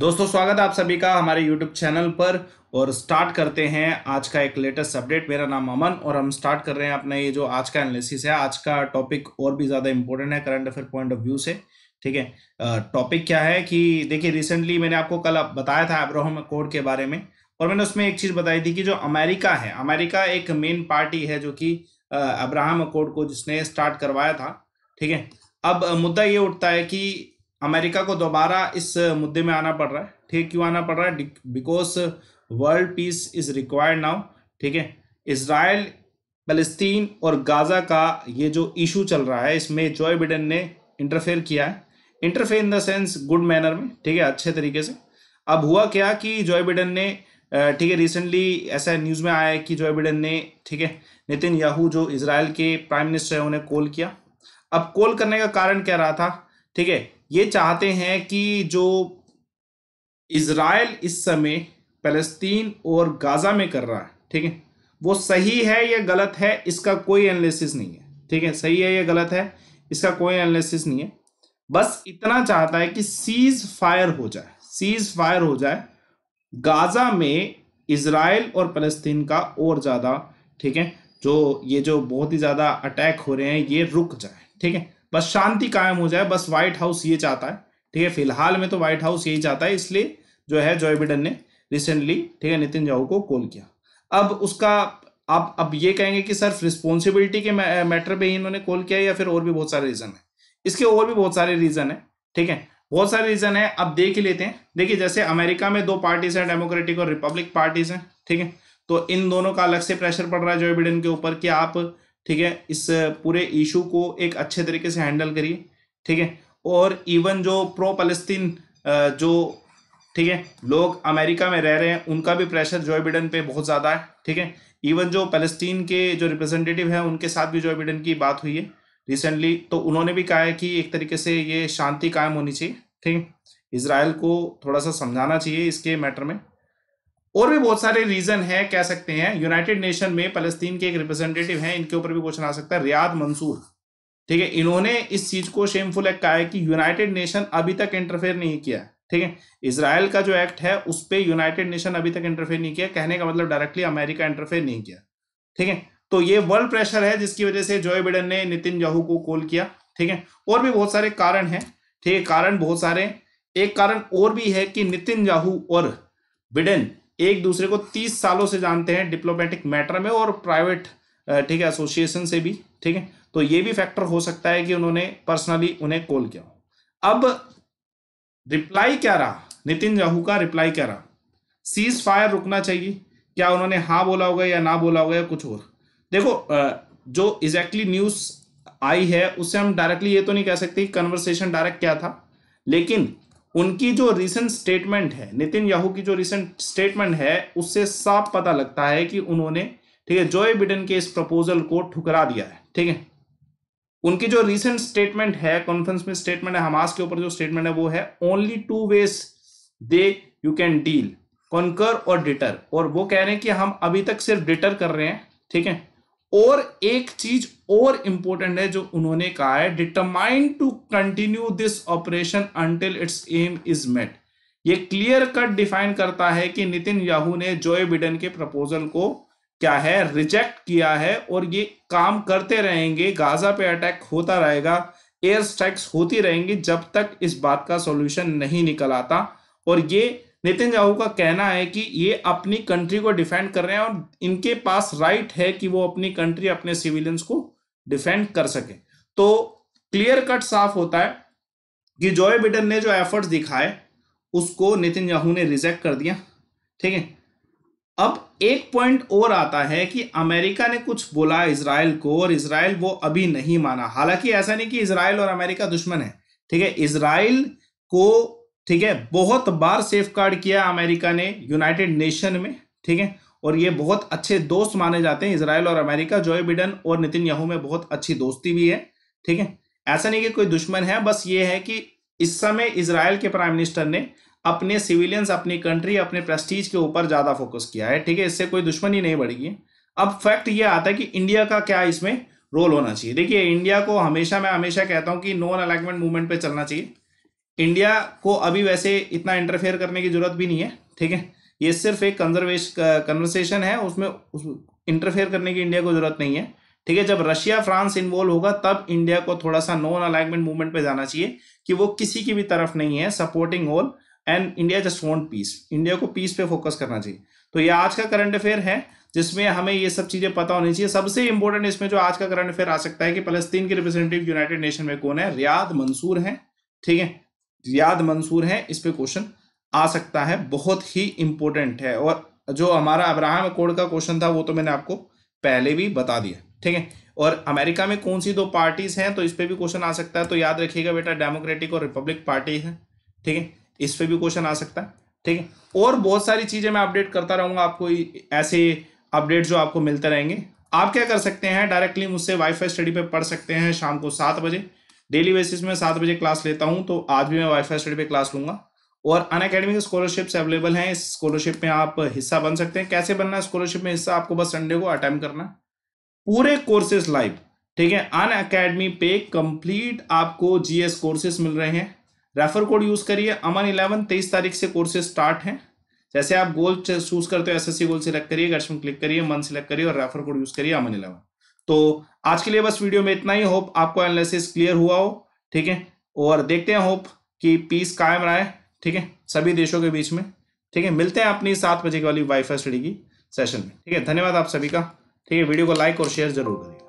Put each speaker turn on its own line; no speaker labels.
दोस्तों स्वागत आप सभी का हमारे यूट्यूब चैनल पर और स्टार्ट करते हैं आज का एक लेटेस्ट अपडेट मेरा नाम अमन और हम स्टार्ट कर रहे हैं अपना ये जो आज का एनालिसिस है आज का टॉपिक और भी ज़्यादा इंपॉर्टेंट है current affair point of view से ठीक है टॉपिक क्या है कि देखिए रिसेंटली मैंने आपको कल आप बताया था एब्राहम कोड के बारे में और मैंने उसमें एक चीज़ बताई थी कि जो अमेरिका है अमेरिका एक मेन पार्टी है जो कि अब्राहम अकोड को जिसने स्टार्ट करवाया था ठीक है अब मुद्दा ये उठता है कि अमेरिका को दोबारा इस मुद्दे में आना पड़ रहा है ठीक क्यों आना पड़ रहा है because world peace is required now ठीक है इसराइल फलस्तीन और गाज़ा का ये जो इशू चल रहा है इसमें जॉय बिडन ने इंटरफेयर किया है interfere in the sense good manner में ठीक है अच्छे तरीके से अब हुआ क्या कि जॉय बिडन ने ठीक है रिसेंटली ऐसा न्यूज़ में आया है कि जॉय बिडन ने ठीक है नितिन याहू जो इसराइल के प्राइम मिनिस्टर हैं उन्हें कॉल किया अब कॉल करने का कारण क्या रहा था ठीक है ये चाहते हैं कि जो इसराइल इस समय फ़लस्तीन और गाज़ा में कर रहा है ठीक है वो सही है या गलत है इसका कोई एनालिसिस नहीं है ठीक है सही है या गलत है इसका कोई एनालिसिस नहीं है बस इतना चाहता है कि सीज फायर हो जाए सीज फायर हो जाए गाज़ा में इसराइल और फ़लस्तीन का और ज़्यादा ठीक है जो ये जो बहुत ही ज़्यादा अटैक हो रहे हैं ये रुक जाए ठीक है बस शांति कायम हो जाए बस व्हाइट हाउस ये चाहता है ठीक है फिलहाल में तो व्हाइट हाउस यही चाहता है इसलिए जो है जॉय बिडन ने रिसेंटली ठीक है नितिन जाहू को कॉल किया अब उसका आप अब ये कहेंगे कि सर रिस्पॉन्सिबिलिटी के मैटर पे इन्होंने कॉल किया या फिर और भी बहुत सारे रीज़न है इसके और भी बहुत सारे रीज़न है ठीक है बहुत सारे रीज़न है अब देख ही लेते हैं देखिए जैसे अमेरिका में दो पार्टीज हैं डेमोक्रेटिक और रिपब्लिक पार्टीज हैं ठीक है तो इन दोनों का अलग से प्रेशर पड़ रहा है जो बिडेन के ऊपर कि आप ठीक है इस पूरे इशू को एक अच्छे तरीके से हैंडल करिए ठीक है और इवन जो प्रो फलस्तीन जो ठीक है लोग अमेरिका में रह रहे हैं उनका भी प्रेशर जो बिडन पे बहुत ज़्यादा है ठीक है इवन जो फलस्तीन के जो रिप्रेजेंटेटिव हैं उनके साथ भी जो बिडन की बात हुई है रिसेंटली तो उन्होंने भी कहा है कि एक तरीके से ये शांति कायम होनी चाहिए ठीक है इसराइल को थोड़ा सा समझाना चाहिए इसके मैटर में और भी बहुत सारे रीजन है कह सकते हैं यूनाइटेड नेशन में फलस्तीन के एक रिप्रेजेंटेटिव हैं इनके ऊपर भी क्वेश्चन आ सकता है रियाद मंसूर ठीक है इन्होंने इस चीज को शेमफुल एक्ट कहा है कि यूनाइटेड नेशन अभी तक इंटरफेयर नहीं किया ठीक है इसराइल का जो एक्ट है उस पर यूनाइटेड नेशन अभी तक इंटरफेयर नहीं किया कहने का मतलब डायरेक्टली अमेरिका इंटरफेयर नहीं किया ठीक है तो ये वर्ल्ड प्रेशर है जिसकी वजह से जोए बिडन ने नितिन जाहू को कॉल किया ठीक है और भी बहुत सारे कारण है ठीक है कारण बहुत सारे एक कारण और भी है कि नितिन जाहू और बिडेन एक दूसरे को तीस सालों से जानते हैं डिप्लोमेटिक मैटर में और प्राइवेट ठीक है एसोसिएशन से भी ठीक है तो ये भी फैक्टर हो सकता है कि उन्होंने पर्सनली उन्हें कॉल किया अब रिप्लाई क्या रहा नितिन जाहू का रिप्लाई क्या रहा सीज फायर रुकना चाहिए क्या उन्होंने हाँ बोला होगा या ना बोला होगा या कुछ और देखो जो एग्जैक्टली न्यूज आई है उससे हम डायरेक्टली ये तो नहीं कह सकते कि कन्वर्सेशन डायरेक्ट क्या था लेकिन उनकी जो रिसेंट स्टेटमेंट है नितिन याहू की जो रिसेंट स्टेटमेंट है उससे साफ पता लगता है कि उन्होंने ठीक है जोए बिडन के इस प्रपोजल को ठुकरा दिया है ठीक है उनकी जो रिसेंट स्टेटमेंट है कॉन्फ्रेंस में स्टेटमेंट है हमास के ऊपर जो स्टेटमेंट है वो है only two ways they you can deal conquer और डिटर और वो कह रहे हैं कि हम अभी तक सिर्फ डिटर कर रहे हैं ठीक है और एक चीज और इंपॉर्टेंट है जो उन्होंने कहा है determine to continue this operation until its aim is met ये क्लियर कट डिफाइन करता है कि नितिन याहू ने जोए बिडन के प्रपोजल को क्या है रिजेक्ट किया है और ये काम करते रहेंगे गाजा पे अटैक होता रहेगा एयर स्ट्राइक्स होती रहेंगी जब तक इस बात का सॉल्यूशन नहीं निकल आता और ये नितिन जाहू का कहना है कि ये अपनी कंट्री को डिफेंड कर रहे हैं और इनके पास राइट है कि वो अपनी कंट्री अपने सिविलियंस को डिफेंड कर सके तो क्लियर कट साफ होता है कि जो बिडन ने जो एफर्ट्स दिखाए उसको नितिन जाहू ने रिजेक्ट कर दिया ठीक है अब एक पॉइंट और आता है कि अमेरिका ने कुछ बोला इसराइल को और इसराइल वो अभी नहीं माना हालांकि ऐसा नहीं कि इसराइल और अमेरिका दुश्मन है ठीक है इसराइल को ठीक है बहुत बार सेफ गार्ड किया अमेरिका ने यूनाइटेड नेशन में ठीक है और ये बहुत अच्छे दोस्त माने जाते हैं इसराइल और अमेरिका जो बिडन और नितिन याहू में बहुत अच्छी दोस्ती भी है ठीक है ऐसा नहीं कि कोई दुश्मन है बस ये है कि इस समय इसराइल के प्राइम मिनिस्टर ने अपने सिविलियंस अपनी कंट्री अपने प्रेस्टीज के ऊपर ज़्यादा फोकस किया है ठीक है इससे कोई दुश्मनी नहीं बढ़ेगी अब फैक्ट ये आता है कि इंडिया का क्या इसमें रोल होना चाहिए देखिए इंडिया को हमेशा मैं हमेशा कहता हूँ कि नॉन अलाइनमेंट मूवमेंट पे चलना चाहिए इंडिया को अभी वैसे इतना इंटरफेयर करने की जरूरत भी नहीं है ठीक है ये सिर्फ एक कंजर्वेश कन्वर्सेशन है उसमें उस इंटरफेयर करने की इंडिया को जरूरत नहीं है ठीक है जब रशिया फ्रांस इन्वॉल्व होगा तब इंडिया को थोड़ा सा नॉन अलाइनमेंट मूवमेंट पे जाना चाहिए कि वो किसी की भी तरफ नहीं है supporting all and India just want peace India को पीस पे फोकस करना चाहिए तो ये आज का करंट अफेयर है जिसमें हमें ये सब चीज़ें पता होनी चाहिए सबसे इंपॉर्टेंट इसमें जो आज का करंट अफेयर आ सकता है कि फलस्तीन के रिप्रेजेंटेटिव यूनाइटेड नेशन में कौन है रियाद मंसूर है ठीक है रियाद मंसूर हैं इस पर क्वेश्चन आ सकता है बहुत ही इंपॉर्टेंट है और जो हमारा अब्राहम कोड का क्वेश्चन था वो तो मैंने आपको पहले भी बता दिया ठीक है और अमेरिका में कौन सी दो पार्टीज हैं तो इस पर भी क्वेश्चन आ सकता है तो याद रखिएगा बेटा डेमोक्रेटिक और रिपब्लिक पार्टी है ठीक है इस पर भी क्वेश्चन आ सकता है ठीक है और बहुत सारी चीज़ें मैं अपडेट करता रहूँगा आपको ऐसे अपडेट जो आपको मिलते रहेंगे आप क्या कर सकते हैं डायरेक्टली मुझसे वाईफाई स्टडी पे पढ़ सकते हैं शाम को सात बजे डेली बेसिस में सात बजे क्लास लेता हूँ तो आज भी मैं वाईफाई स्टडी पे क्लास लूंगा और अन अकेडमिक स्कॉलरशिप्स अवेलेबल हैं इस स्कॉलरशिप में आप हिस्सा बन सकते हैं कैसे बनना है स्कॉलरशिप में हिस्सा आपको बस संडे को अटैम्प करना पूरे कोर्सेज लाइव ठीक है अन अकेडमी पे कंप्लीट आपको जीएस कोर्सेज मिल रहे हैं रेफर कोड यूज करिए अमन इलेवन तेईस तारीख से कोर्सेज स्टार्ट हैं जैसे आप गोल चूज करते हो एसएससी गोल सेलेक्ट करिए गर्श क्लिक करिए मन सेलेक्ट करिए और रेफर कोड यूज करिए अमन इलेवन तो आज के लिए बस वीडियो में इतना ही होप आपको एनालिसिस क्लियर हुआ हो ठीक है और देखते हैं होप कि पीस कायम रहा ठीक है सभी देशों के बीच में ठीक है मिलते हैं अपनी सात बजे वाली वाईफाई स्टडी की सेशन में ठीक है धन्यवाद आप सभी का ठीक है वीडियो को लाइक और शेयर जरूर करें